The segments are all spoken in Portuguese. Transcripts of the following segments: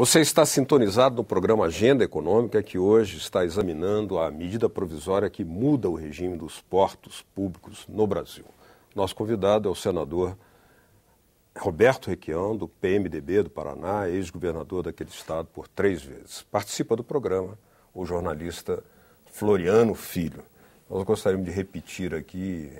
Você está sintonizado no programa Agenda Econômica, que hoje está examinando a medida provisória que muda o regime dos portos públicos no Brasil. Nosso convidado é o senador Roberto Requião, do PMDB do Paraná, ex-governador daquele estado por três vezes. Participa do programa o jornalista Floriano Filho. Nós gostaríamos de repetir aqui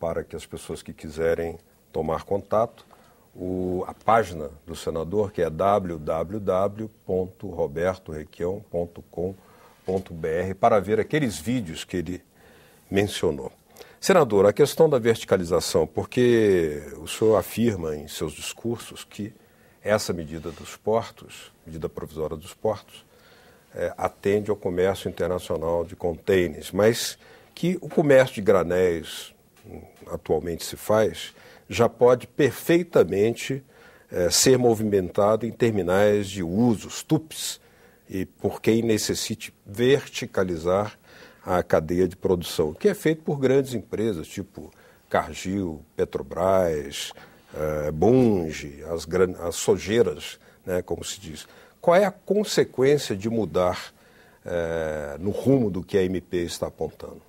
para que as pessoas que quiserem tomar contato, o, a página do senador, que é www.robertorequião.com.br, para ver aqueles vídeos que ele mencionou. Senador, a questão da verticalização, porque o senhor afirma em seus discursos que essa medida dos portos, medida provisória dos portos, é, atende ao comércio internacional de contêineres, mas que o comércio de granéis hum, atualmente se faz já pode perfeitamente é, ser movimentado em terminais de usos, TUPs, e por quem necessite verticalizar a cadeia de produção, que é feito por grandes empresas, tipo Cargill, Petrobras, é, Bunge, as, gran... as sojeiras, né, como se diz. Qual é a consequência de mudar é, no rumo do que a MP está apontando?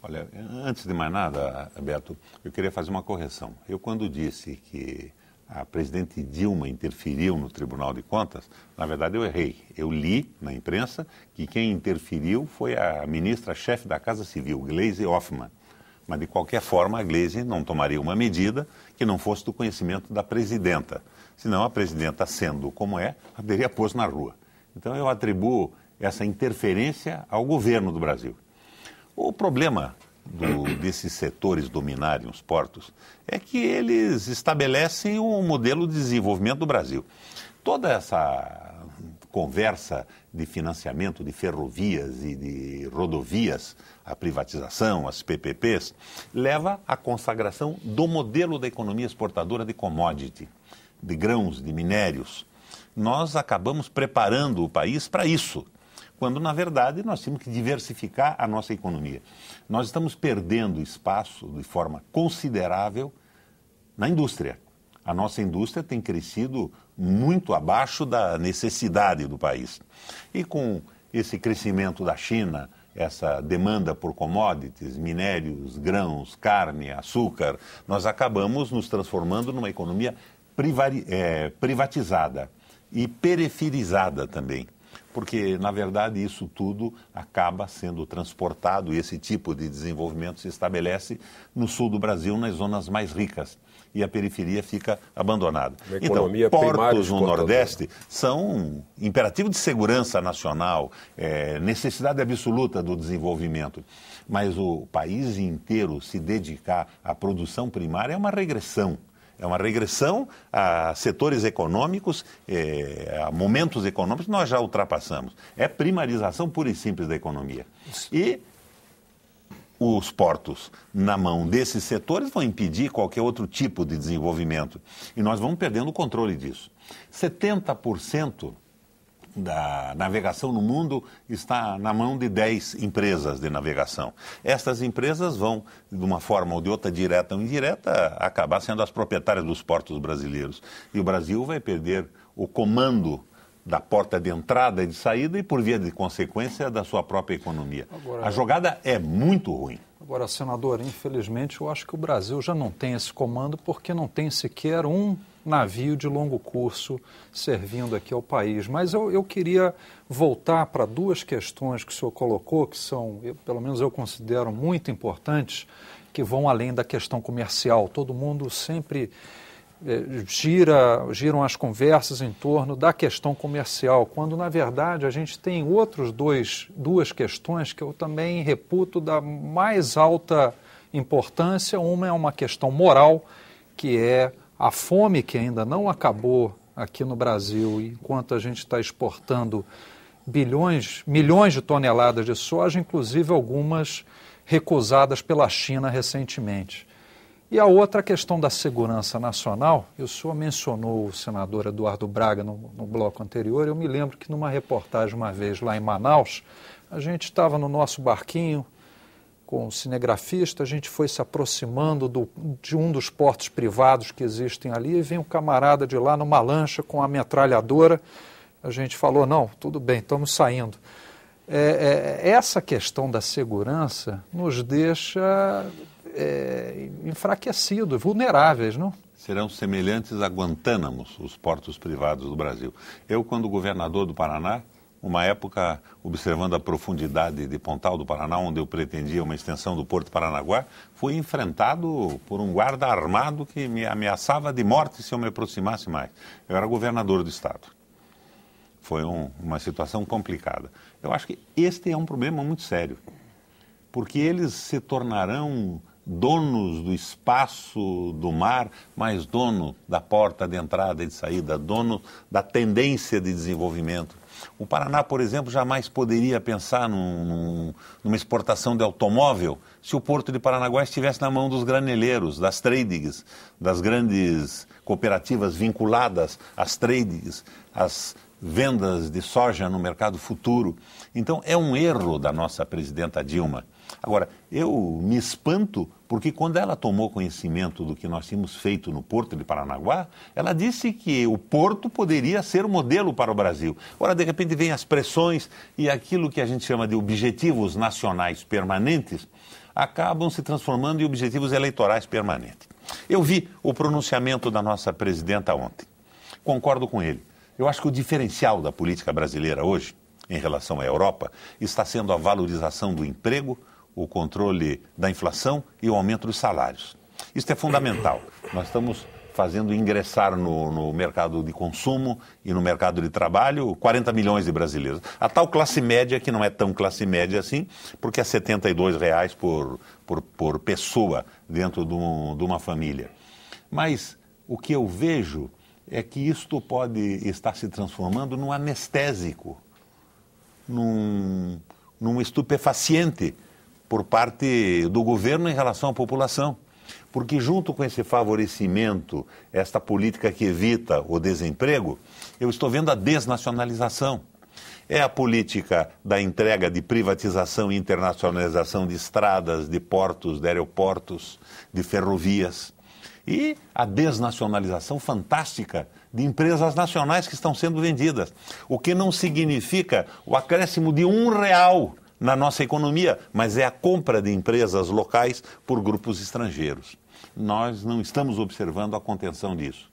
Olha, antes de mais nada, Beto, eu queria fazer uma correção. Eu, quando disse que a presidente Dilma interferiu no Tribunal de Contas, na verdade eu errei. Eu li na imprensa que quem interferiu foi a ministra-chefe da Casa Civil, Gleise Hoffmann. Mas, de qualquer forma, a Gleise não tomaria uma medida que não fosse do conhecimento da presidenta. Senão, a presidenta, sendo como é, haveria posto na rua. Então, eu atribuo essa interferência ao governo do Brasil. O problema do, desses setores dominarem os portos é que eles estabelecem o um modelo de desenvolvimento do Brasil. Toda essa conversa de financiamento de ferrovias e de rodovias, a privatização, as PPPs, leva à consagração do modelo da economia exportadora de commodity, de grãos, de minérios. Nós acabamos preparando o país para isso quando na verdade nós temos que diversificar a nossa economia. Nós estamos perdendo espaço de forma considerável na indústria. A nossa indústria tem crescido muito abaixo da necessidade do país. E com esse crescimento da China, essa demanda por commodities, minérios, grãos, carne, açúcar, nós acabamos nos transformando numa economia eh, privatizada e periferizada também porque, na verdade, isso tudo acaba sendo transportado e esse tipo de desenvolvimento se estabelece no sul do Brasil, nas zonas mais ricas. E a periferia fica abandonada. Então, portos no Nordeste são um imperativo de segurança nacional, é, necessidade absoluta do desenvolvimento. Mas o país inteiro se dedicar à produção primária é uma regressão. É uma regressão a setores econômicos, é, a momentos econômicos que nós já ultrapassamos. É primarização pura e simples da economia. E os portos na mão desses setores vão impedir qualquer outro tipo de desenvolvimento. E nós vamos perdendo o controle disso. 70% da navegação no mundo está na mão de 10 empresas de navegação. Estas empresas vão, de uma forma ou de outra, direta ou indireta, acabar sendo as proprietárias dos portos brasileiros. E o Brasil vai perder o comando da porta de entrada e de saída e, por via de consequência, da sua própria economia. Agora... A jogada é muito ruim. Agora, senador, infelizmente, eu acho que o Brasil já não tem esse comando porque não tem sequer um navio de longo curso servindo aqui ao país. Mas eu, eu queria voltar para duas questões que o senhor colocou, que são, eu, pelo menos eu considero, muito importantes, que vão além da questão comercial. Todo mundo sempre eh, gira, giram as conversas em torno da questão comercial, quando na verdade a gente tem outros dois, duas questões que eu também reputo da mais alta importância. Uma é uma questão moral, que é a fome que ainda não acabou aqui no Brasil, enquanto a gente está exportando bilhões, milhões de toneladas de soja, inclusive algumas recusadas pela China recentemente. E a outra questão da segurança nacional, e o senhor mencionou o senador Eduardo Braga no, no bloco anterior, eu me lembro que numa reportagem uma vez lá em Manaus, a gente estava no nosso barquinho, com o cinegrafista, a gente foi se aproximando do, de um dos portos privados que existem ali e vem um camarada de lá numa lancha com a metralhadora. A gente falou, não, tudo bem, estamos saindo. É, é, essa questão da segurança nos deixa é, enfraquecidos, vulneráveis, não? Serão semelhantes a Guantánamo, os portos privados do Brasil. Eu, quando governador do Paraná, uma época observando a profundidade de Pontal do Paraná, onde eu pretendia uma extensão do Porto Paranaguá, fui enfrentado por um guarda armado que me ameaçava de morte se eu me aproximasse mais. Eu era governador do estado. Foi um, uma situação complicada. Eu acho que este é um problema muito sério, porque eles se tornarão donos do espaço do mar, mas dono da porta de entrada e de saída, dono da tendência de desenvolvimento o Paraná, por exemplo, jamais poderia pensar num, num, numa exportação de automóvel se o porto de Paranaguá estivesse na mão dos graneleiros, das tradings, das grandes cooperativas vinculadas às tradings, às vendas de soja no mercado futuro. Então, é um erro da nossa presidenta Dilma Agora, eu me espanto porque quando ela tomou conhecimento do que nós tínhamos feito no Porto de Paranaguá, ela disse que o Porto poderia ser modelo para o Brasil. Agora de repente vem as pressões e aquilo que a gente chama de objetivos nacionais permanentes acabam se transformando em objetivos eleitorais permanentes. Eu vi o pronunciamento da nossa presidenta ontem. Concordo com ele. Eu acho que o diferencial da política brasileira hoje, em relação à Europa, está sendo a valorização do emprego, o controle da inflação e o aumento dos salários. Isso é fundamental. Nós estamos fazendo ingressar no, no, mercado de consumo e no mercado de trabalho 40 milhões de brasileiros. A tal classe média, que não é tão classe média assim, porque é R$ reais por, por, por, pessoa dentro de, um, de uma família. Mas o que eu vejo é que isto pode estar se transformando num anestésico, num, num estupefaciente por parte do governo em relação à população. Porque, junto com esse favorecimento, esta política que evita o desemprego, eu estou vendo a desnacionalização. É a política da entrega de privatização e internacionalização de estradas, de portos, de aeroportos, de ferrovias. E a desnacionalização fantástica de empresas nacionais que estão sendo vendidas. O que não significa o acréscimo de um real na nossa economia, mas é a compra de empresas locais por grupos estrangeiros. Nós não estamos observando a contenção disso.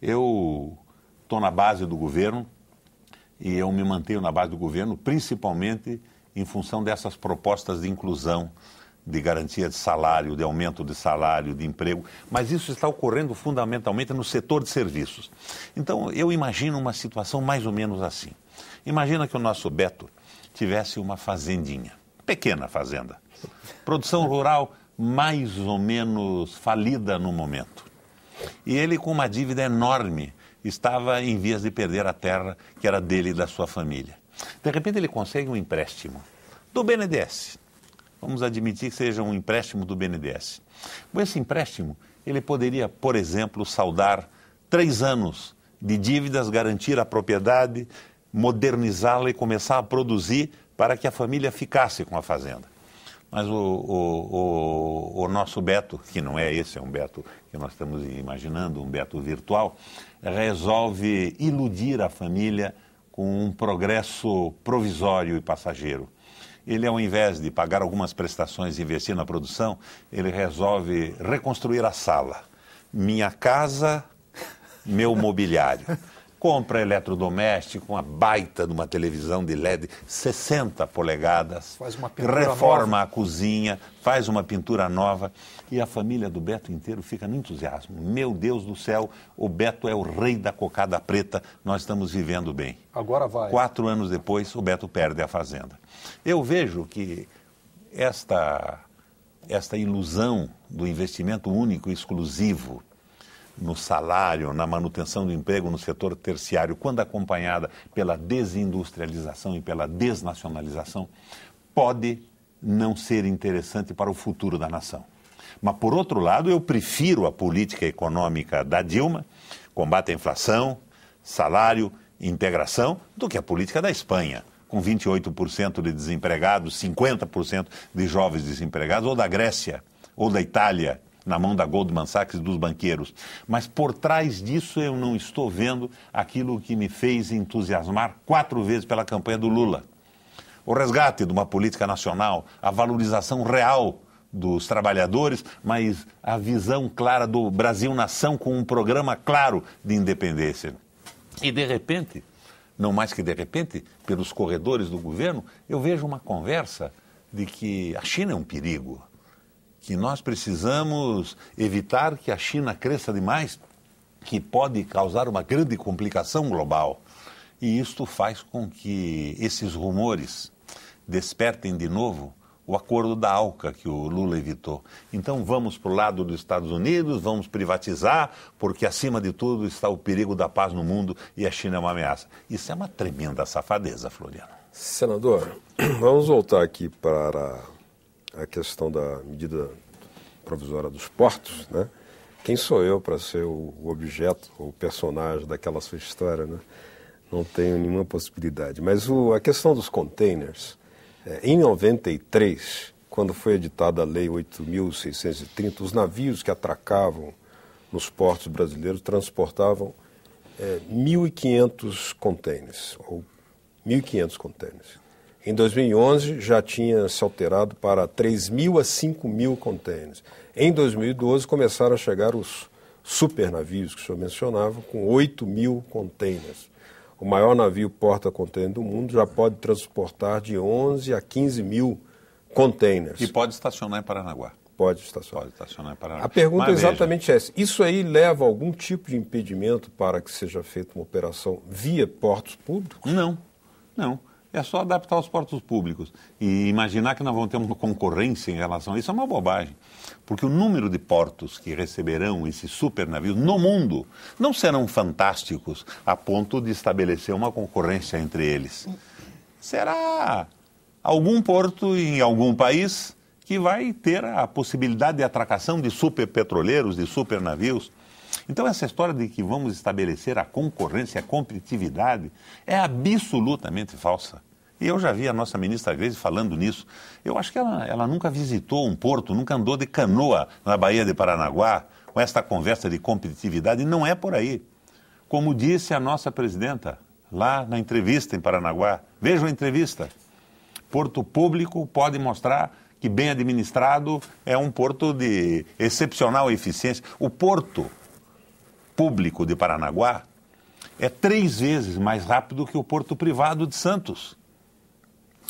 Eu estou na base do governo e eu me mantenho na base do governo principalmente em função dessas propostas de inclusão, de garantia de salário, de aumento de salário, de emprego, mas isso está ocorrendo fundamentalmente no setor de serviços. Então, eu imagino uma situação mais ou menos assim. Imagina que o nosso Beto tivesse uma fazendinha, pequena fazenda. Produção rural mais ou menos falida no momento. E ele, com uma dívida enorme, estava em vias de perder a terra que era dele e da sua família. De repente, ele consegue um empréstimo do BNDES. Vamos admitir que seja um empréstimo do BNDES. Com esse empréstimo, ele poderia, por exemplo, saldar três anos de dívidas, garantir a propriedade, modernizá-la e começar a produzir para que a família ficasse com a fazenda. Mas o, o, o, o, nosso Beto, que não é esse, é um Beto que nós estamos imaginando, um Beto virtual, resolve iludir a família com um progresso provisório e passageiro. Ele, ao invés de pagar algumas prestações e investir na produção, ele resolve reconstruir a sala. Minha casa, meu mobiliário compra eletrodoméstico, uma baita de uma televisão de LED, 60 polegadas, faz uma reforma nova. a cozinha, faz uma pintura nova e a família do Beto inteiro fica no entusiasmo. Meu Deus do céu, o Beto é o rei da cocada preta, nós estamos vivendo bem. Agora vai. Quatro anos depois, o Beto perde a fazenda. Eu vejo que esta, esta ilusão do investimento único e exclusivo no salário, na manutenção do emprego no setor terciário, quando acompanhada pela desindustrialização e pela desnacionalização, pode não ser interessante para o futuro da nação. Mas, por outro lado, eu prefiro a política econômica da Dilma, combate à inflação, salário, integração, do que a política da Espanha, com 28% de desempregados, 50% de jovens desempregados, ou da Grécia, ou da Itália, na mão da Goldman Sachs e dos banqueiros. Mas por trás disso eu não estou vendo aquilo que me fez entusiasmar quatro vezes pela campanha do Lula. O resgate de uma política nacional, a valorização real dos trabalhadores, mas a visão clara do Brasil-nação com um programa claro de independência. E de repente, não mais que de repente, pelos corredores do governo, eu vejo uma conversa de que a China é um perigo que nós precisamos evitar que a China cresça demais, que pode causar uma grande complicação global. E isto faz com que esses rumores despertem de novo o acordo da ALCA que o Lula evitou. Então vamos para o lado dos Estados Unidos, vamos privatizar, porque acima de tudo está o perigo da paz no mundo e a China é uma ameaça. Isso é uma tremenda safadeza, Floriano. Senador, vamos voltar aqui para a questão da medida provisória dos portos, né? Quem sou eu para ser o objeto ou personagem daquela sua história, né? Não tenho nenhuma possibilidade. Mas o, a questão dos containers, é, em 93, quando foi editada a Lei 8.630, os navios que atracavam nos portos brasileiros transportavam é, 1.500 containers, ou 1.500 containers. Em 2011 já tinha se alterado para 3 mil a 5 mil contêineres. Em 2012 começaram a chegar os super navios que o senhor mencionava, com 8 mil contêineres. O maior navio porta-contêiner do mundo já pode transportar de 11 a 15 mil contêineres. E pode estacionar em Paranaguá. Pode estacionar. Pode estacionar em Paranaguá. A pergunta Mas, é exatamente veja. essa. Isso aí leva a algum tipo de impedimento para que seja feita uma operação via portos públicos? Não, não. É só adaptar os portos públicos. E imaginar que nós vamos ter uma concorrência em relação a isso é uma bobagem. Porque o número de portos que receberão esses super no mundo não serão fantásticos a ponto de estabelecer uma concorrência entre eles. Será algum porto em algum país que vai ter a possibilidade de atracação de super petroleiros, de super navios. Então, essa história de que vamos estabelecer a concorrência, a competitividade, é absolutamente falsa. E eu já vi a nossa ministra Grace falando nisso. Eu acho que ela, ela nunca visitou um porto, nunca andou de canoa na Baía de Paranaguá com esta conversa de competitividade. E não é por aí. Como disse a nossa presidenta lá na entrevista em Paranaguá, vejam a entrevista. Porto público pode mostrar que bem administrado é um porto de excepcional eficiência. O porto público de Paranaguá é três vezes mais rápido que o porto privado de Santos.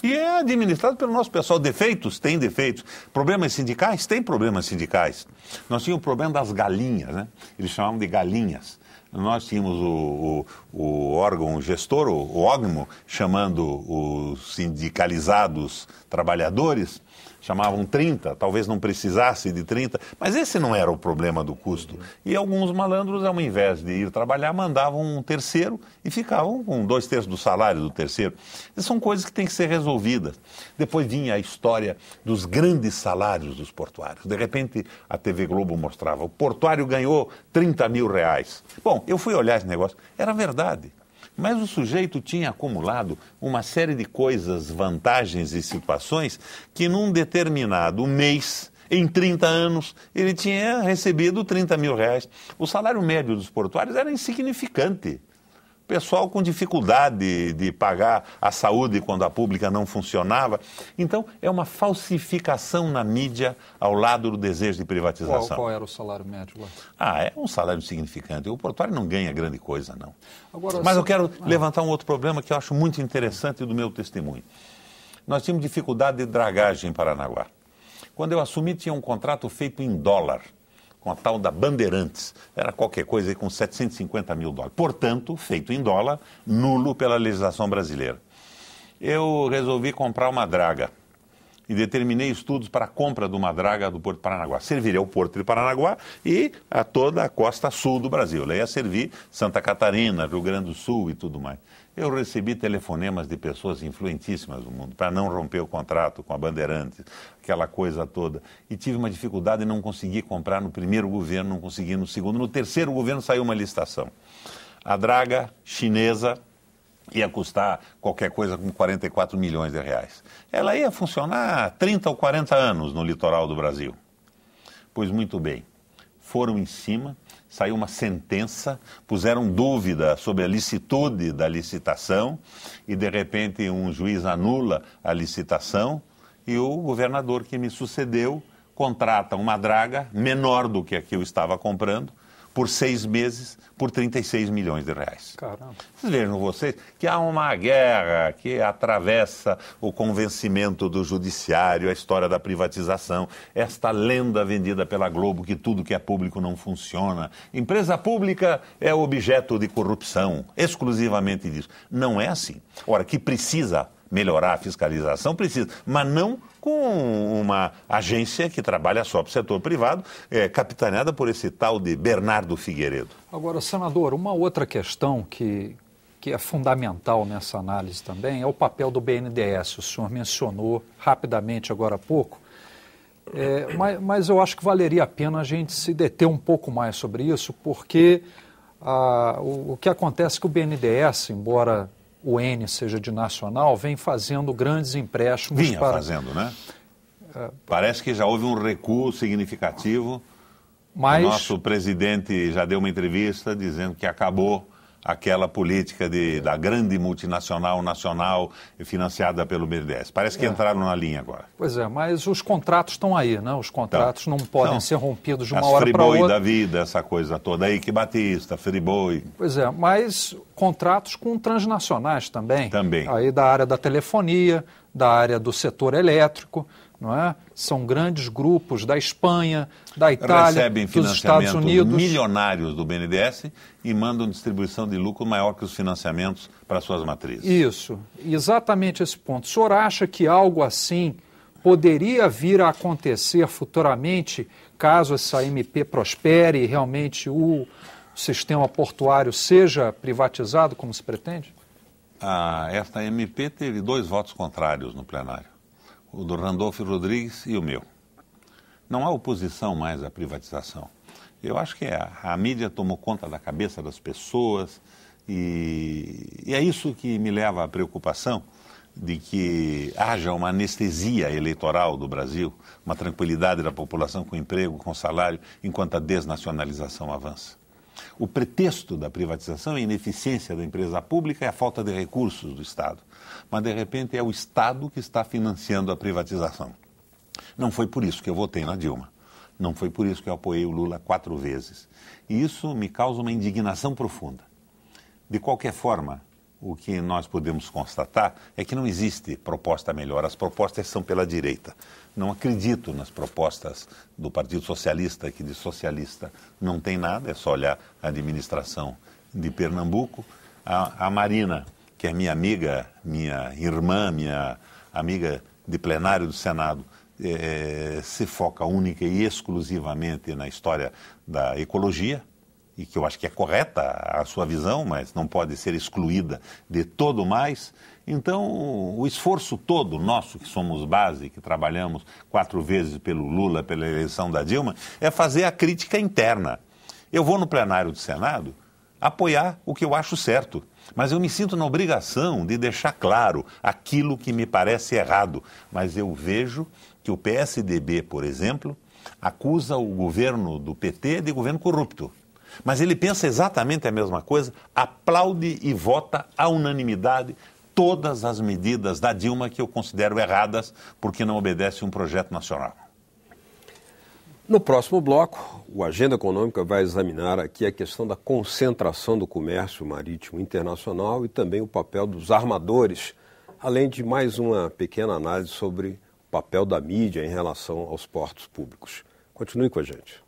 E é administrado pelo nosso pessoal. Defeitos? Tem defeitos. Problemas sindicais? Tem problemas sindicais. Nós tínhamos o problema das galinhas, né? Eles chamavam de galinhas. Nós tínhamos o, o, o órgão gestor, o, o OGMO, chamando os sindicalizados trabalhadores chamavam 30, talvez não precisasse de 30, mas esse não era o problema do custo. E alguns malandros, ao invés de ir trabalhar, mandavam um terceiro e ficavam com dois terços do salário do terceiro. Essas são coisas que têm que ser resolvidas. Depois vinha a história dos grandes salários dos portuários. De repente, a TV Globo mostrava, o portuário ganhou 30 mil reais. Bom, eu fui olhar esse negócio, era verdade. Mas o sujeito tinha acumulado uma série de coisas, vantagens e situações que num determinado mês em 30 anos, ele tinha recebido 30 mil reais. O salário médio dos portuários era insignificante pessoal com dificuldade de pagar a saúde quando a pública não funcionava. Então, é uma falsificação na mídia ao lado do desejo de privatização. Qual, qual era o salário médio lá? Ah, é um salário significante. O portuário não ganha grande coisa, não. Agora, Mas eu quero ah. levantar um outro problema que eu acho muito interessante do meu testemunho. Nós tínhamos dificuldade de dragagem em Paranaguá. Quando eu assumi, tinha um contrato feito em dólar com a tal da Bandeirantes. Era qualquer coisa com 750 mil dólares. Portanto, feito em dólar, nulo pela legislação brasileira. Eu resolvi comprar uma draga e determinei estudos para a compra de uma draga do Porto de Paranaguá. Serviria ao Porto de Paranaguá e a toda a costa sul do Brasil. Ela ia servir Santa Catarina, Rio Grande do Sul e tudo mais. Eu recebi telefonemas de pessoas influentíssimas do mundo para não romper o contrato com a Bandeirantes, aquela coisa toda. E tive uma dificuldade e não consegui comprar no primeiro governo, não consegui no segundo. No terceiro governo saiu uma licitação. A draga chinesa ia custar qualquer coisa como 44 milhões de reais. Ela ia funcionar 30 ou 40 anos no litoral do Brasil. Pois muito bem, foram em cima, saiu uma sentença, puseram dúvida sobre a licitude da licitação e, de repente, um juiz anula a licitação e o governador que me sucedeu contrata uma draga menor do que a que eu estava comprando por seis meses por 36 milhões de reais. Caramba. Vocês vejam vocês que há uma guerra que atravessa o convencimento do judiciário, a história da privatização, esta lenda vendida pela Globo que tudo que é público não funciona. Empresa pública é objeto de corrupção, exclusivamente disso. Não é assim. Ora, que precisa melhorar a fiscalização, precisa, mas não com uma agência que trabalha só para o setor privado, é, capitaneada por esse tal de Bernardo Figueiredo. Agora, senador, uma outra questão que, que é fundamental nessa análise também é o papel do BNDES. O senhor mencionou rapidamente agora há pouco. É, mas, mas, eu acho que valeria a pena a gente se deter um pouco mais sobre isso, porque ah, o, o, que acontece é que o BNDES, embora o N seja de nacional, vem fazendo grandes empréstimos Vinha para... fazendo, né? É. Parece que já houve um recuo significativo. Mas... O nosso presidente já deu uma entrevista dizendo que acabou aquela política de, é. da grande multinacional nacional financiada pelo BNDES. Parece que é. entraram na linha agora. Pois é, mas os contratos estão aí, né? Os contratos então, não podem então, ser rompidos de uma hora para outra. Friboi da vida, essa coisa toda aí, que Batista, Friboi. Pois é, mas contratos com transnacionais também. Também. Aí da área da telefonia, da área do setor elétrico não é? São grandes grupos da Espanha, da Itália, Recebem dos Estados Unidos. milionários do BNDES e mandam distribuição de lucro maior que os financiamentos para suas matrizes. Isso, exatamente esse ponto. O senhor acha que algo assim poderia vir a acontecer futuramente, caso essa MP prospere e realmente o sistema portuário seja privatizado, como se pretende? Ah, esta MP teve dois votos contrários no plenário o do Randolfo Rodrigues e o meu. Não há oposição mais à privatização. Eu acho que a, a mídia tomou conta da cabeça das pessoas e, e é isso que me leva à preocupação de que haja uma anestesia eleitoral do Brasil, uma tranquilidade da população com emprego, com salário, enquanto a desnacionalização avança. O pretexto da privatização é a ineficiência da empresa pública e é a falta de recursos do Estado. Mas, de repente, é o Estado que está financiando a privatização. Não foi por isso que eu votei na Dilma. Não foi por isso que eu apoiei o Lula quatro vezes. E isso me causa uma indignação profunda. De qualquer forma, o que nós podemos constatar é que não existe proposta melhor. As propostas são pela direita não acredito nas propostas do Partido Socialista, que de socialista não tem nada, é só olhar a administração de Pernambuco. A, a Marina, que é minha amiga, minha irmã, minha amiga de plenário do Senado, é, é se foca única e exclusivamente na história da ecologia, e que eu acho que é correta a sua visão, mas não pode ser excluída de todo mais. Então, o esforço todo nosso, que somos base, que trabalhamos quatro vezes pelo Lula, pela eleição da Dilma, é fazer a crítica interna. Eu vou no plenário do Senado apoiar o que eu acho certo, mas eu me sinto na obrigação de deixar claro aquilo que me parece errado. Mas eu vejo que o PSDB, por exemplo, acusa o governo do PT de governo corrupto. Mas ele pensa exatamente a mesma coisa, aplaude e vota à unanimidade todas as medidas da Dilma que eu considero erradas porque não obedece um projeto nacional. No próximo bloco, o Agenda Econômica vai examinar aqui a questão da concentração do comércio marítimo internacional e também o papel dos armadores, além de mais uma pequena análise sobre o papel da mídia em relação aos portos públicos. Continue com a gente.